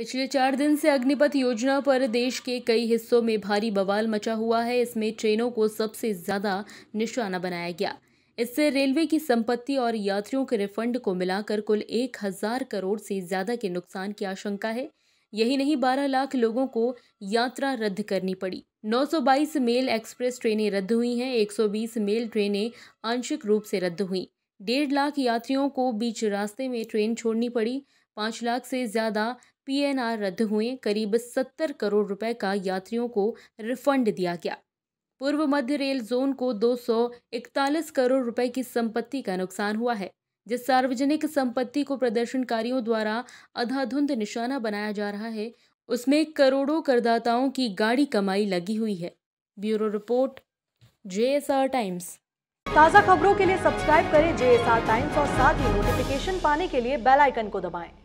पिछले चार दिन से अग्निपथ योजना पर देश के कई हिस्सों में भारी बवाल मचा हुआ है इसमें ट्रेनों को सबसे ज़्यादा निशाना बनाया गया इससे रेलवे की संपत्ति और यात्रियों के रिफंड को मिलाकर कुल एक हज़ार करोड़ से ज़्यादा के नुकसान की आशंका है यही नहीं 12 लाख लोगों को यात्रा रद्द करनी पड़ी 922 मेल एक्सप्रेस ट्रेनें रद्द हुई हैं 120 मेल ट्रेनें आंशिक रूप से रद्द हुई डेढ़ लाख यात्रियों को बीच रास्ते में ट्रेन छोड़नी पड़ी पाँच लाख से ज़्यादा पीएनआर रद्द हुए करीब सत्तर करोड़ रुपए का यात्रियों को रिफंड दिया गया पूर्व मध्य रेल जोन को इकतालीस करोड़ रुपए की संपत्ति का नुकसान हुआ है जिस सार्वजनिक संपत्ति को प्रदर्शनकारियों द्वारा अधाधुंध निशाना बनाया जा रहा है उसमें करोड़ों करदाताओं की गाड़ी कमाई लगी हुई है ब्यूरो रिपोर्ट जे टाइम्स ताज़ा खबरों के लिए सब्सक्राइब करें जे टाइम्स और साथ ही नोटिफिकेशन पाने के लिए बेल आइकन को दबाएं।